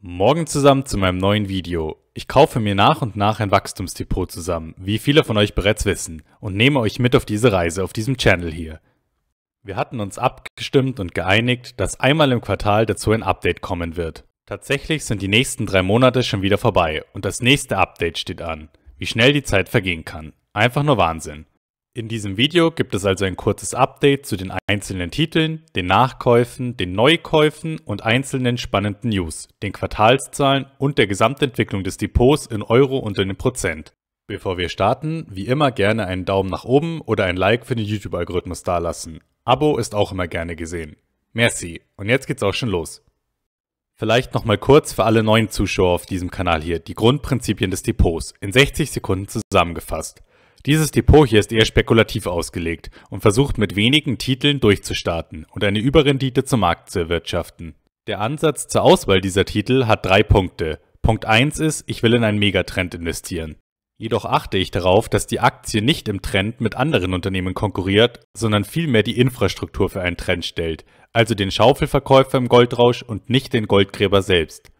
Morgen zusammen zu meinem neuen Video. Ich kaufe mir nach und nach ein Wachstumsdepot zusammen, wie viele von euch bereits wissen, und nehme euch mit auf diese Reise auf diesem Channel hier. Wir hatten uns abgestimmt und geeinigt, dass einmal im Quartal dazu ein Update kommen wird. Tatsächlich sind die nächsten drei Monate schon wieder vorbei und das nächste Update steht an. Wie schnell die Zeit vergehen kann. Einfach nur Wahnsinn. In diesem Video gibt es also ein kurzes Update zu den einzelnen Titeln, den Nachkäufen, den Neukäufen und einzelnen spannenden News, den Quartalszahlen und der Gesamtentwicklung des Depots in Euro und in den Prozent. Bevor wir starten, wie immer gerne einen Daumen nach oben oder ein Like für den YouTube-Algorithmus dalassen. Abo ist auch immer gerne gesehen. Merci und jetzt geht's auch schon los. Vielleicht nochmal kurz für alle neuen Zuschauer auf diesem Kanal hier die Grundprinzipien des Depots in 60 Sekunden zusammengefasst. Dieses Depot hier ist eher spekulativ ausgelegt und versucht mit wenigen Titeln durchzustarten und eine Überrendite zum Markt zu erwirtschaften. Der Ansatz zur Auswahl dieser Titel hat drei Punkte. Punkt 1 ist, ich will in einen Megatrend investieren. Jedoch achte ich darauf, dass die Aktie nicht im Trend mit anderen Unternehmen konkurriert, sondern vielmehr die Infrastruktur für einen Trend stellt, also den Schaufelverkäufer im Goldrausch und nicht den Goldgräber selbst.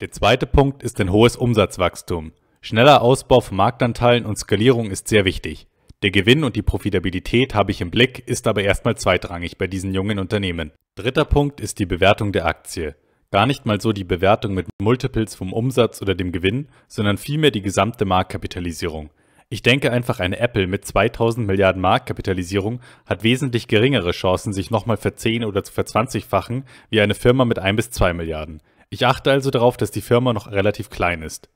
Der zweite Punkt ist ein hohes Umsatzwachstum. Schneller Ausbau von Marktanteilen und Skalierung ist sehr wichtig. Der Gewinn und die Profitabilität habe ich im Blick, ist aber erstmal zweitrangig bei diesen jungen Unternehmen. Dritter Punkt ist die Bewertung der Aktie. Gar nicht mal so die Bewertung mit Multiples vom Umsatz oder dem Gewinn, sondern vielmehr die gesamte Marktkapitalisierung. Ich denke einfach, eine Apple mit 2000 Milliarden Marktkapitalisierung hat wesentlich geringere Chancen, sich nochmal verzehn- oder zu verzwanzigfachen, wie eine Firma mit 1 bis 2 Milliarden. Ich achte also darauf, dass die Firma noch relativ klein ist.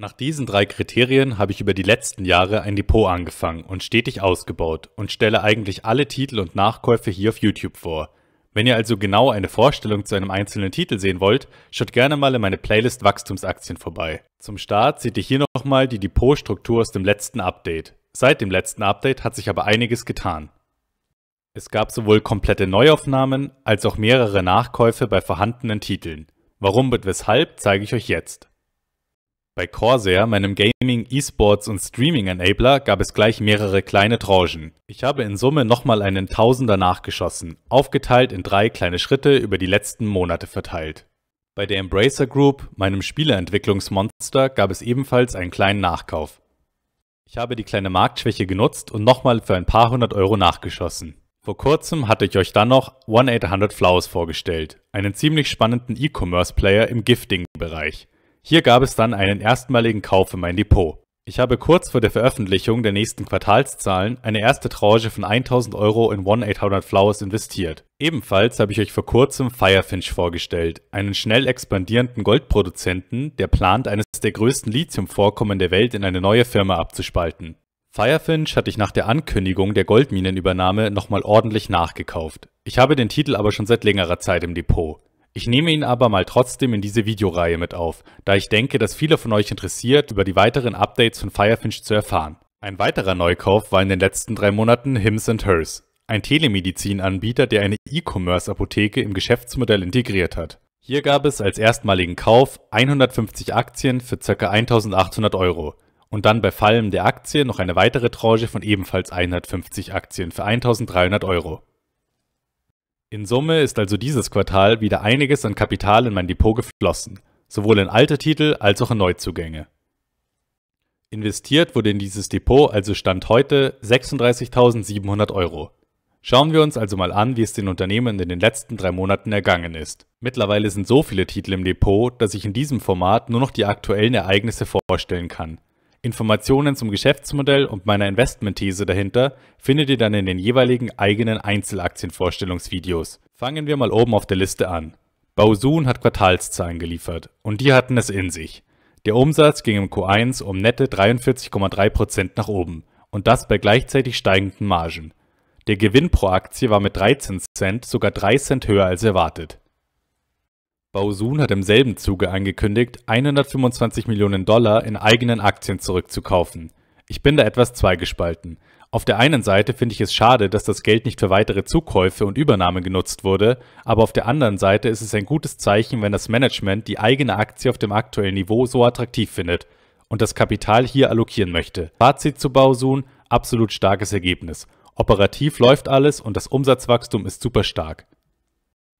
Nach diesen drei Kriterien habe ich über die letzten Jahre ein Depot angefangen und stetig ausgebaut und stelle eigentlich alle Titel und Nachkäufe hier auf YouTube vor. Wenn ihr also genau eine Vorstellung zu einem einzelnen Titel sehen wollt, schaut gerne mal in meine Playlist Wachstumsaktien vorbei. Zum Start seht ihr hier nochmal die Depotstruktur aus dem letzten Update. Seit dem letzten Update hat sich aber einiges getan. Es gab sowohl komplette Neuaufnahmen als auch mehrere Nachkäufe bei vorhandenen Titeln. Warum und weshalb zeige ich euch jetzt. Bei Corsair, meinem Gaming, E-Sports und Streaming-Enabler, gab es gleich mehrere kleine Tranchen. Ich habe in Summe nochmal einen Tausender nachgeschossen, aufgeteilt in drei kleine Schritte über die letzten Monate verteilt. Bei der Embracer Group, meinem Spieleentwicklungsmonster, gab es ebenfalls einen kleinen Nachkauf. Ich habe die kleine Marktschwäche genutzt und nochmal für ein paar hundert Euro nachgeschossen. Vor kurzem hatte ich euch dann noch 1800 Flowers vorgestellt, einen ziemlich spannenden E-Commerce-Player im Gifting-Bereich. Hier gab es dann einen erstmaligen Kauf in mein Depot. Ich habe kurz vor der Veröffentlichung der nächsten Quartalszahlen eine erste Tranche von 1000 Euro in 1-800 Flowers investiert. Ebenfalls habe ich euch vor kurzem Firefinch vorgestellt, einen schnell expandierenden Goldproduzenten, der plant, eines der größten Lithiumvorkommen der Welt in eine neue Firma abzuspalten. Firefinch hatte ich nach der Ankündigung der Goldminenübernahme nochmal ordentlich nachgekauft. Ich habe den Titel aber schon seit längerer Zeit im Depot. Ich nehme ihn aber mal trotzdem in diese Videoreihe mit auf, da ich denke, dass viele von euch interessiert, über die weiteren Updates von Firefinch zu erfahren. Ein weiterer Neukauf war in den letzten drei Monaten Hims and Hers, ein Telemedizinanbieter, der eine E-Commerce-Apotheke im Geschäftsmodell integriert hat. Hier gab es als erstmaligen Kauf 150 Aktien für ca. 1800 Euro und dann bei Fallen der Aktie noch eine weitere Tranche von ebenfalls 150 Aktien für 1300 Euro. In Summe ist also dieses Quartal wieder einiges an Kapital in mein Depot geflossen, sowohl in alte Titel als auch in Neuzugänge. Investiert wurde in dieses Depot also Stand heute 36.700 Euro. Schauen wir uns also mal an, wie es den Unternehmen in den letzten drei Monaten ergangen ist. Mittlerweile sind so viele Titel im Depot, dass ich in diesem Format nur noch die aktuellen Ereignisse vorstellen kann. Informationen zum Geschäftsmodell und meiner Investmentthese dahinter findet ihr dann in den jeweiligen eigenen Einzelaktienvorstellungsvideos. Fangen wir mal oben auf der Liste an. Baosun hat Quartalszahlen geliefert und die hatten es in sich. Der Umsatz ging im Q1 um nette 43,3% nach oben und das bei gleichzeitig steigenden Margen. Der Gewinn pro Aktie war mit 13 Cent sogar 3 Cent höher als erwartet. Baosun hat im selben Zuge angekündigt, 125 Millionen Dollar in eigenen Aktien zurückzukaufen. Ich bin da etwas zweigespalten. Auf der einen Seite finde ich es schade, dass das Geld nicht für weitere Zukäufe und Übernahmen genutzt wurde, aber auf der anderen Seite ist es ein gutes Zeichen, wenn das Management die eigene Aktie auf dem aktuellen Niveau so attraktiv findet und das Kapital hier allokieren möchte. Fazit zu Baosun, absolut starkes Ergebnis. Operativ läuft alles und das Umsatzwachstum ist super stark.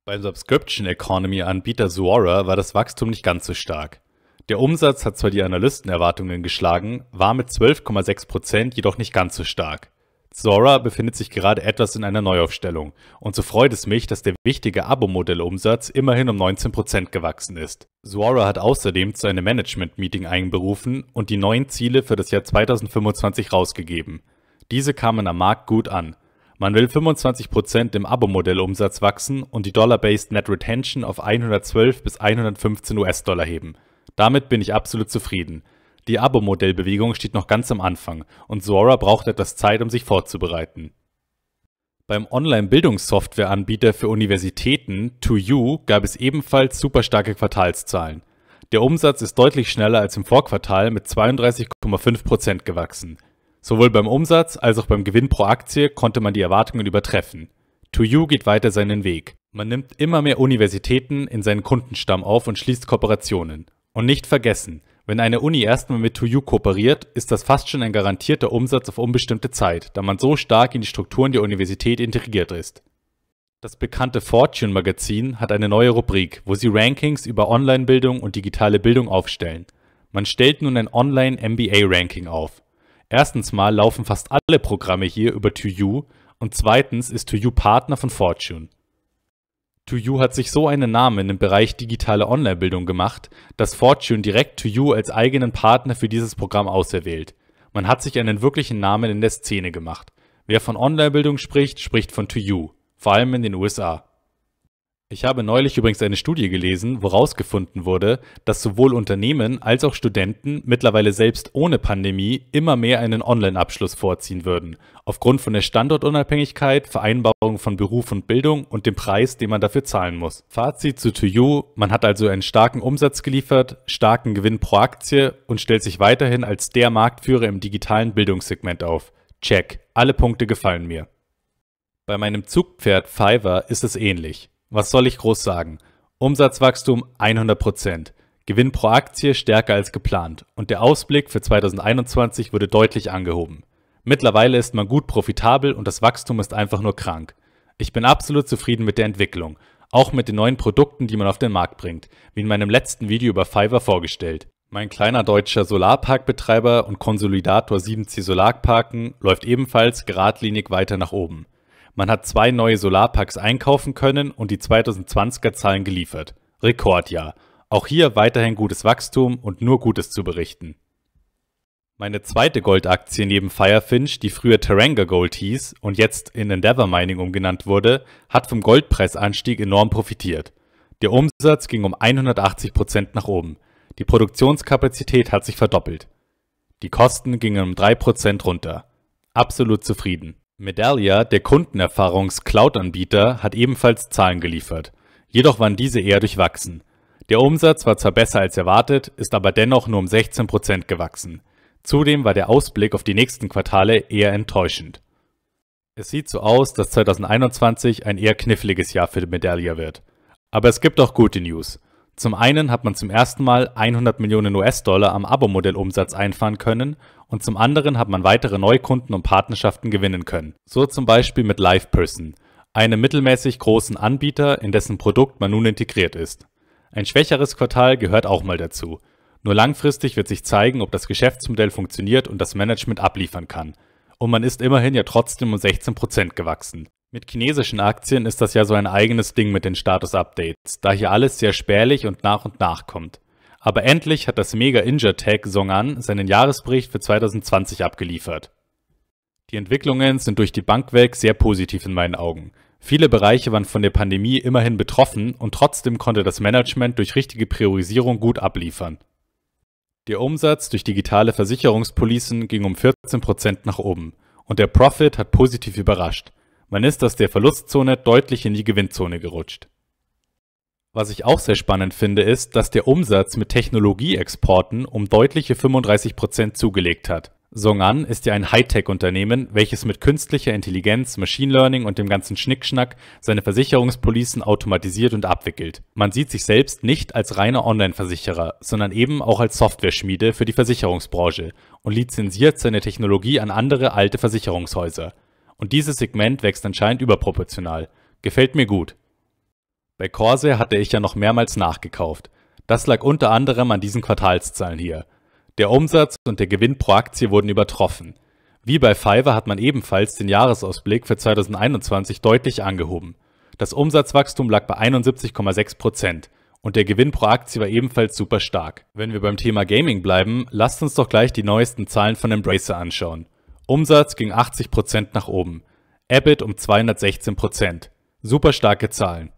Beim Subscription Economy Anbieter Suora war das Wachstum nicht ganz so stark. Der Umsatz hat zwar die Analystenerwartungen geschlagen, war mit 12,6% jedoch nicht ganz so stark. Zora befindet sich gerade etwas in einer Neuaufstellung und so freut es mich, dass der wichtige Abo-Modellumsatz immerhin um 19% gewachsen ist. Zora hat außerdem zu einem Management-Meeting einberufen und die neuen Ziele für das Jahr 2025 rausgegeben. Diese kamen am Markt gut an – man will 25% im Abo-Modellumsatz wachsen und die Dollar-Based Net Retention auf 112 bis 115 US-Dollar heben. Damit bin ich absolut zufrieden. Die Abo-Modellbewegung steht noch ganz am Anfang und Zora braucht etwas Zeit, um sich vorzubereiten. Beim Online-Bildungssoftware-Anbieter für Universitäten, 2U, gab es ebenfalls super starke Quartalszahlen. Der Umsatz ist deutlich schneller als im Vorquartal mit 32,5% gewachsen. Sowohl beim Umsatz als auch beim Gewinn pro Aktie konnte man die Erwartungen übertreffen. 2U geht weiter seinen Weg. Man nimmt immer mehr Universitäten in seinen Kundenstamm auf und schließt Kooperationen. Und nicht vergessen, wenn eine Uni erstmal mit 2U kooperiert, ist das fast schon ein garantierter Umsatz auf unbestimmte Zeit, da man so stark in die Strukturen der Universität integriert ist. Das bekannte Fortune Magazin hat eine neue Rubrik, wo sie Rankings über Online-Bildung und digitale Bildung aufstellen. Man stellt nun ein Online-MBA-Ranking auf. Erstens mal laufen fast alle Programme hier über To You und zweitens ist To You Partner von Fortune. To You hat sich so einen Namen im Bereich digitale Online-Bildung gemacht, dass Fortune direkt To You als eigenen Partner für dieses Programm auserwählt. Man hat sich einen wirklichen Namen in der Szene gemacht. Wer von Online-Bildung spricht, spricht von To You, vor allem in den USA. Ich habe neulich übrigens eine Studie gelesen, woraus gefunden wurde, dass sowohl Unternehmen als auch Studenten mittlerweile selbst ohne Pandemie immer mehr einen Online-Abschluss vorziehen würden, aufgrund von der Standortunabhängigkeit, Vereinbarung von Beruf und Bildung und dem Preis, den man dafür zahlen muss. Fazit zu To You, man hat also einen starken Umsatz geliefert, starken Gewinn pro Aktie und stellt sich weiterhin als der Marktführer im digitalen Bildungssegment auf. Check, alle Punkte gefallen mir. Bei meinem Zugpferd Fiverr ist es ähnlich. Was soll ich groß sagen? Umsatzwachstum 100 Gewinn pro Aktie stärker als geplant und der Ausblick für 2021 wurde deutlich angehoben. Mittlerweile ist man gut profitabel und das Wachstum ist einfach nur krank. Ich bin absolut zufrieden mit der Entwicklung, auch mit den neuen Produkten, die man auf den Markt bringt, wie in meinem letzten Video über Fiverr vorgestellt. Mein kleiner deutscher Solarparkbetreiber und Konsolidator 7C Solarparken läuft ebenfalls geradlinig weiter nach oben. Man hat zwei neue Solarparks einkaufen können und die 2020er Zahlen geliefert. Rekordjahr. Auch hier weiterhin gutes Wachstum und nur Gutes zu berichten. Meine zweite Goldaktie neben Firefinch, die früher Teranga Gold hieß und jetzt in Endeavour Mining umgenannt wurde, hat vom Goldpreisanstieg enorm profitiert. Der Umsatz ging um 180% nach oben. Die Produktionskapazität hat sich verdoppelt. Die Kosten gingen um 3% runter. Absolut zufrieden. Medallia, der Kundenerfahrungs-Cloud-Anbieter, hat ebenfalls Zahlen geliefert. Jedoch waren diese eher durchwachsen. Der Umsatz war zwar besser als erwartet, ist aber dennoch nur um 16% Prozent gewachsen. Zudem war der Ausblick auf die nächsten Quartale eher enttäuschend. Es sieht so aus, dass 2021 ein eher kniffliges Jahr für Medallia wird. Aber es gibt auch gute News. Zum einen hat man zum ersten Mal 100 Millionen US-Dollar am Abo-Modell-Umsatz einfahren können und zum anderen hat man weitere Neukunden und Partnerschaften gewinnen können. So zum Beispiel mit LivePerson, einem mittelmäßig großen Anbieter, in dessen Produkt man nun integriert ist. Ein schwächeres Quartal gehört auch mal dazu. Nur langfristig wird sich zeigen, ob das Geschäftsmodell funktioniert und das Management abliefern kann. Und man ist immerhin ja trotzdem um 16% gewachsen. Mit chinesischen Aktien ist das ja so ein eigenes Ding mit den Status-Updates, da hier alles sehr spärlich und nach und nach kommt. Aber endlich hat das Mega Injatech Songan seinen Jahresbericht für 2020 abgeliefert. Die Entwicklungen sind durch die Bank weg sehr positiv in meinen Augen. Viele Bereiche waren von der Pandemie immerhin betroffen und trotzdem konnte das Management durch richtige Priorisierung gut abliefern. Der Umsatz durch digitale Versicherungspolicen ging um 14% nach oben und der Profit hat positiv überrascht. Man ist aus der Verlustzone deutlich in die Gewinnzone gerutscht. Was ich auch sehr spannend finde, ist, dass der Umsatz mit Technologieexporten um deutliche 35% Prozent zugelegt hat. Songan ist ja ein Hightech-Unternehmen, welches mit künstlicher Intelligenz, Machine Learning und dem ganzen Schnickschnack seine Versicherungspolicen automatisiert und abwickelt. Man sieht sich selbst nicht als reiner Online-Versicherer, sondern eben auch als Software-Schmiede für die Versicherungsbranche und lizenziert seine Technologie an andere alte Versicherungshäuser. Und dieses Segment wächst anscheinend überproportional. Gefällt mir gut. Bei Corsair hatte ich ja noch mehrmals nachgekauft. Das lag unter anderem an diesen Quartalszahlen hier. Der Umsatz und der Gewinn pro Aktie wurden übertroffen. Wie bei Fiverr hat man ebenfalls den Jahresausblick für 2021 deutlich angehoben. Das Umsatzwachstum lag bei 71,6 Prozent und der Gewinn pro Aktie war ebenfalls super stark. Wenn wir beim Thema Gaming bleiben, lasst uns doch gleich die neuesten Zahlen von Embracer anschauen. Umsatz ging 80 nach oben, EBIT um 216 Super starke Zahlen.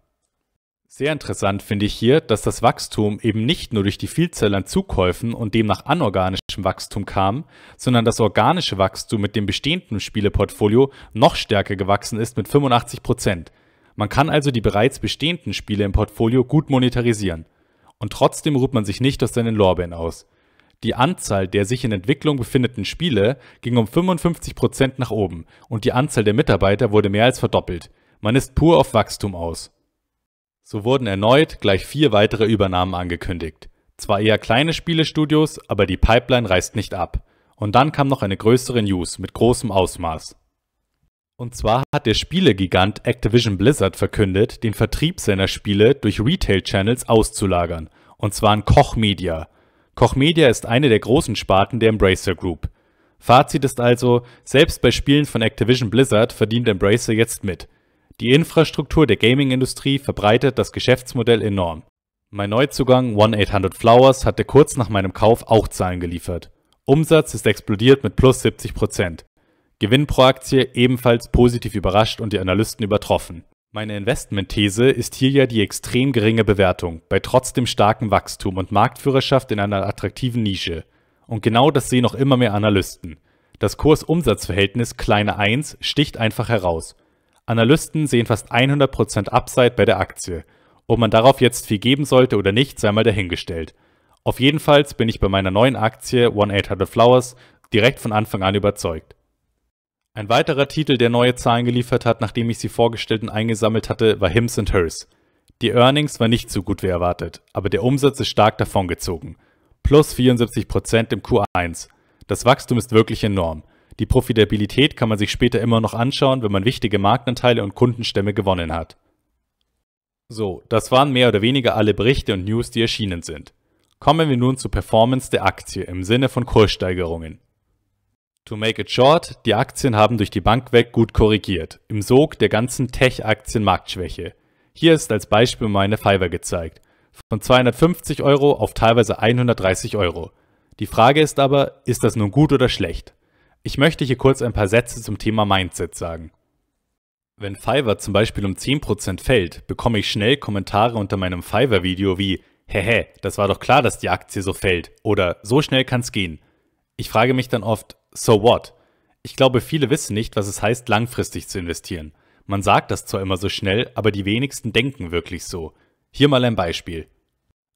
Sehr interessant finde ich hier, dass das Wachstum eben nicht nur durch die Vielzahl an Zukäufen und demnach anorganischem Wachstum kam, sondern das organische Wachstum mit dem bestehenden Spieleportfolio noch stärker gewachsen ist mit 85 Man kann also die bereits bestehenden Spiele im Portfolio gut monetarisieren. Und trotzdem ruht man sich nicht aus seinen Lorbeeren aus. Die Anzahl der sich in Entwicklung befindenden Spiele ging um 55 Prozent nach oben und die Anzahl der Mitarbeiter wurde mehr als verdoppelt. Man ist pur auf Wachstum aus. So wurden erneut gleich vier weitere Übernahmen angekündigt. Zwar eher kleine Spielestudios, aber die Pipeline reißt nicht ab. Und dann kam noch eine größere News mit großem Ausmaß. Und zwar hat der Spielegigant Activision Blizzard verkündet, den Vertrieb seiner Spiele durch Retail-Channels auszulagern. Und zwar an Koch Media, Koch Media ist eine der großen Sparten der Embracer Group. Fazit ist also, selbst bei Spielen von Activision Blizzard verdient Embracer jetzt mit. Die Infrastruktur der Gaming-Industrie verbreitet das Geschäftsmodell enorm. Mein Neuzugang 1-800-Flowers hatte kurz nach meinem Kauf auch Zahlen geliefert. Umsatz ist explodiert mit plus 70%. Prozent. Gewinn pro Aktie ebenfalls positiv überrascht und die Analysten übertroffen. Meine Investmentthese ist hier ja die extrem geringe Bewertung bei trotzdem starkem Wachstum und Marktführerschaft in einer attraktiven Nische. Und genau das sehen auch immer mehr Analysten. Das Kurs-Umsatz-Verhältnis kleine 1 sticht einfach heraus. Analysten sehen fast 100% Upside bei der Aktie. Ob man darauf jetzt viel geben sollte oder nicht, sei mal dahingestellt. Auf jeden Fall bin ich bei meiner neuen Aktie 1800 Flowers direkt von Anfang an überzeugt. Ein weiterer Titel, der neue Zahlen geliefert hat, nachdem ich sie vorgestellt und eingesammelt hatte, war Hims and Hers. Die Earnings war nicht so gut wie erwartet, aber der Umsatz ist stark davongezogen. Plus 74% im Q1. Das Wachstum ist wirklich enorm. Die Profitabilität kann man sich später immer noch anschauen, wenn man wichtige Marktanteile und Kundenstämme gewonnen hat. So, das waren mehr oder weniger alle Berichte und News, die erschienen sind. Kommen wir nun zur Performance der Aktie im Sinne von Kurssteigerungen. To make it short, die Aktien haben durch die Bank weg gut korrigiert, im Sog der ganzen Tech-Aktien-Marktschwäche. Hier ist als Beispiel meine Fiverr gezeigt. Von 250 Euro auf teilweise 130 Euro. Die Frage ist aber, ist das nun gut oder schlecht? Ich möchte hier kurz ein paar Sätze zum Thema Mindset sagen. Wenn Fiverr zum Beispiel um 10% fällt, bekomme ich schnell Kommentare unter meinem Fiverr-Video wie, hehe, das war doch klar, dass die Aktie so fällt oder so schnell kann's gehen. Ich frage mich dann oft, so what? Ich glaube, viele wissen nicht, was es heißt, langfristig zu investieren. Man sagt das zwar immer so schnell, aber die wenigsten denken wirklich so. Hier mal ein Beispiel.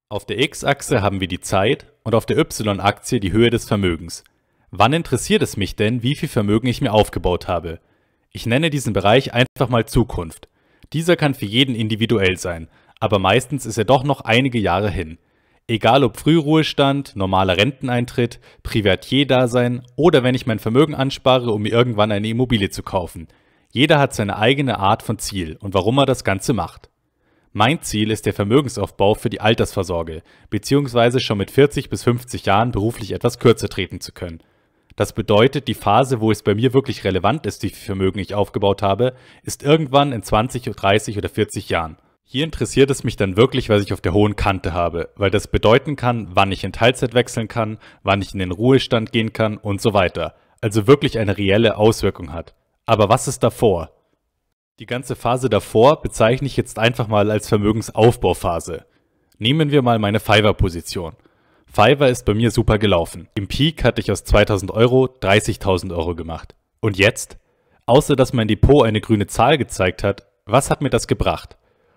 Auf der X-Achse haben wir die Zeit und auf der y aktie die Höhe des Vermögens. Wann interessiert es mich denn, wie viel Vermögen ich mir aufgebaut habe? Ich nenne diesen Bereich einfach mal Zukunft. Dieser kann für jeden individuell sein, aber meistens ist er doch noch einige Jahre hin. Egal ob Frühruhestand, normaler Renteneintritt, Privatier-Dasein oder wenn ich mein Vermögen anspare, um mir irgendwann eine Immobilie zu kaufen. Jeder hat seine eigene Art von Ziel und warum er das Ganze macht. Mein Ziel ist der Vermögensaufbau für die Altersvorsorge, beziehungsweise schon mit 40 bis 50 Jahren beruflich etwas kürzer treten zu können. Das bedeutet, die Phase, wo es bei mir wirklich relevant ist, wie viel Vermögen ich aufgebaut habe, ist irgendwann in 20, 30 oder 40 Jahren. Hier interessiert es mich dann wirklich, was ich auf der hohen Kante habe, weil das bedeuten kann, wann ich in Teilzeit wechseln kann, wann ich in den Ruhestand gehen kann und so weiter. Also wirklich eine reelle Auswirkung hat. Aber was ist davor? Die ganze Phase davor bezeichne ich jetzt einfach mal als Vermögensaufbauphase. Nehmen wir mal meine Fiverr-Position. Fiverr ist bei mir super gelaufen. Im Peak hatte ich aus 2000 Euro 30.000 Euro gemacht. Und jetzt? Außer dass mein Depot eine grüne Zahl gezeigt hat, was hat mir das gebracht?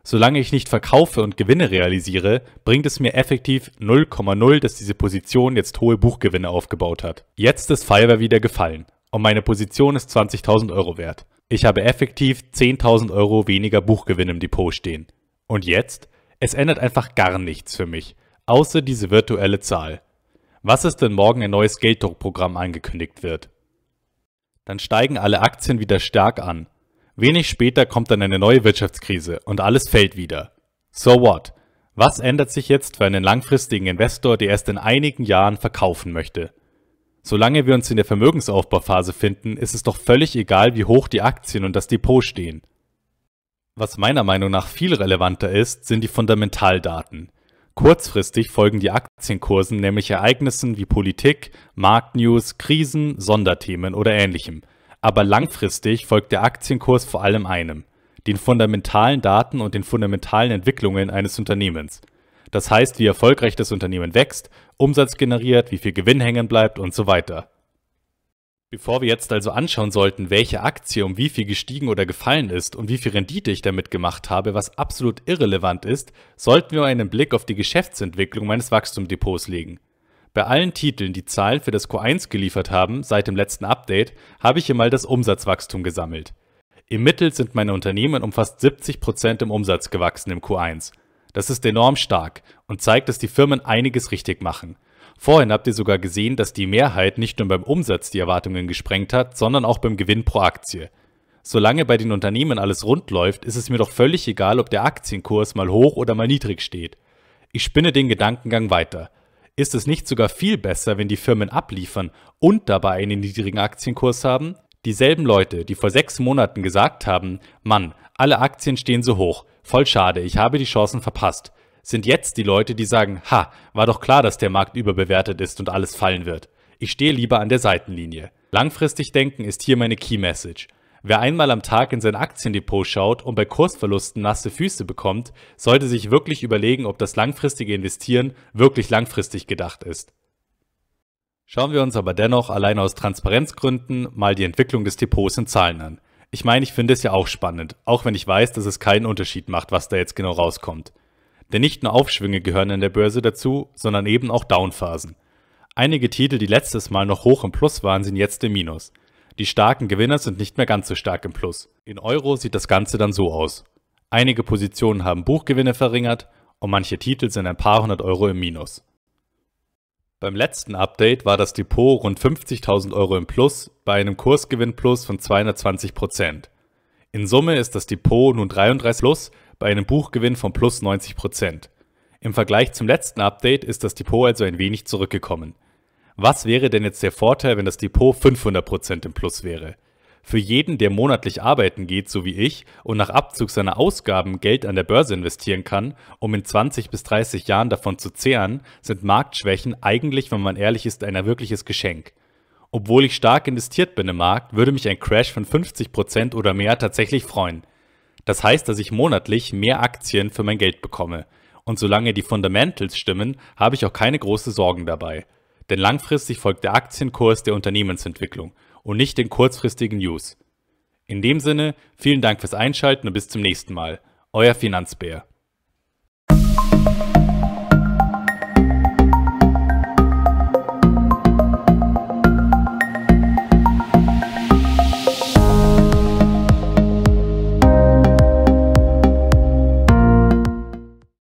Solange ich nicht verkaufe und Gewinne realisiere, bringt es mir effektiv 0,0, dass diese Position jetzt hohe Buchgewinne aufgebaut hat. Jetzt ist Fiverr wieder gefallen und meine Position ist 20.000 Euro wert. Ich habe effektiv 10.000 Euro weniger Buchgewinn im Depot stehen. Und jetzt? Es ändert einfach gar nichts für mich, außer diese virtuelle Zahl. Was ist, wenn morgen ein neues Gelddruckprogramm angekündigt wird? Dann steigen alle Aktien wieder stark an Wenig später kommt dann eine neue Wirtschaftskrise und alles fällt wieder. So what? Was ändert sich jetzt für einen langfristigen Investor, der erst in einigen Jahren verkaufen möchte? Solange wir uns in der Vermögensaufbauphase finden, ist es doch völlig egal, wie hoch die Aktien und das Depot stehen. Was meiner Meinung nach viel relevanter ist, sind die Fundamentaldaten. Kurzfristig folgen die Aktienkursen nämlich Ereignissen wie Politik, Marktnews, Krisen, Sonderthemen oder ähnlichem – aber langfristig folgt der Aktienkurs vor allem einem, den fundamentalen Daten und den fundamentalen Entwicklungen eines Unternehmens. Das heißt, wie erfolgreich das Unternehmen wächst, Umsatz generiert, wie viel Gewinn hängen bleibt und so weiter. Bevor wir jetzt also anschauen sollten, welche Aktie um wie viel gestiegen oder gefallen ist und wie viel Rendite ich damit gemacht habe, was absolut irrelevant ist, sollten wir einen Blick auf die Geschäftsentwicklung meines Wachstumdepots legen. Bei allen Titeln, die Zahlen für das Q1 geliefert haben seit dem letzten Update, habe ich hier mal das Umsatzwachstum gesammelt. Im Mittel sind meine Unternehmen um fast 70% Prozent im Umsatz gewachsen im Q1. Das ist enorm stark und zeigt, dass die Firmen einiges richtig machen. Vorhin habt ihr sogar gesehen, dass die Mehrheit nicht nur beim Umsatz die Erwartungen gesprengt hat, sondern auch beim Gewinn pro Aktie. Solange bei den Unternehmen alles rund läuft, ist es mir doch völlig egal, ob der Aktienkurs mal hoch oder mal niedrig steht. Ich spinne den Gedankengang weiter. Ist es nicht sogar viel besser, wenn die Firmen abliefern und dabei einen niedrigen Aktienkurs haben? Dieselben Leute, die vor sechs Monaten gesagt haben, Mann, alle Aktien stehen so hoch, voll schade, ich habe die Chancen verpasst, sind jetzt die Leute, die sagen, ha, war doch klar, dass der Markt überbewertet ist und alles fallen wird. Ich stehe lieber an der Seitenlinie. Langfristig denken ist hier meine Key Message. Wer einmal am Tag in sein Aktiendepot schaut und bei Kursverlusten nasse Füße bekommt, sollte sich wirklich überlegen, ob das langfristige Investieren wirklich langfristig gedacht ist. Schauen wir uns aber dennoch allein aus Transparenzgründen mal die Entwicklung des Depots in Zahlen an. Ich meine, ich finde es ja auch spannend, auch wenn ich weiß, dass es keinen Unterschied macht, was da jetzt genau rauskommt. Denn nicht nur Aufschwünge gehören in der Börse dazu, sondern eben auch Downphasen. Einige Titel, die letztes Mal noch hoch im Plus waren, sind jetzt im Minus – die starken Gewinner sind nicht mehr ganz so stark im Plus. In Euro sieht das Ganze dann so aus. Einige Positionen haben Buchgewinne verringert und manche Titel sind ein paar hundert Euro im Minus. Beim letzten Update war das Depot rund 50.000 Euro im Plus bei einem Kursgewinn Plus von 220%. In Summe ist das Depot nun 33 plus bei einem Buchgewinn von plus 90%. Im Vergleich zum letzten Update ist das Depot also ein wenig zurückgekommen. Was wäre denn jetzt der Vorteil, wenn das Depot 500% im Plus wäre? Für jeden, der monatlich arbeiten geht, so wie ich, und nach Abzug seiner Ausgaben Geld an der Börse investieren kann, um in 20 bis 30 Jahren davon zu zehren, sind Marktschwächen eigentlich, wenn man ehrlich ist, ein wirkliches Geschenk. Obwohl ich stark investiert bin im Markt, würde mich ein Crash von 50% oder mehr tatsächlich freuen. Das heißt, dass ich monatlich mehr Aktien für mein Geld bekomme. Und solange die Fundamentals stimmen, habe ich auch keine großen Sorgen dabei. Denn langfristig folgt der Aktienkurs der Unternehmensentwicklung und nicht den kurzfristigen News. In dem Sinne, vielen Dank fürs Einschalten und bis zum nächsten Mal. Euer Finanzbär.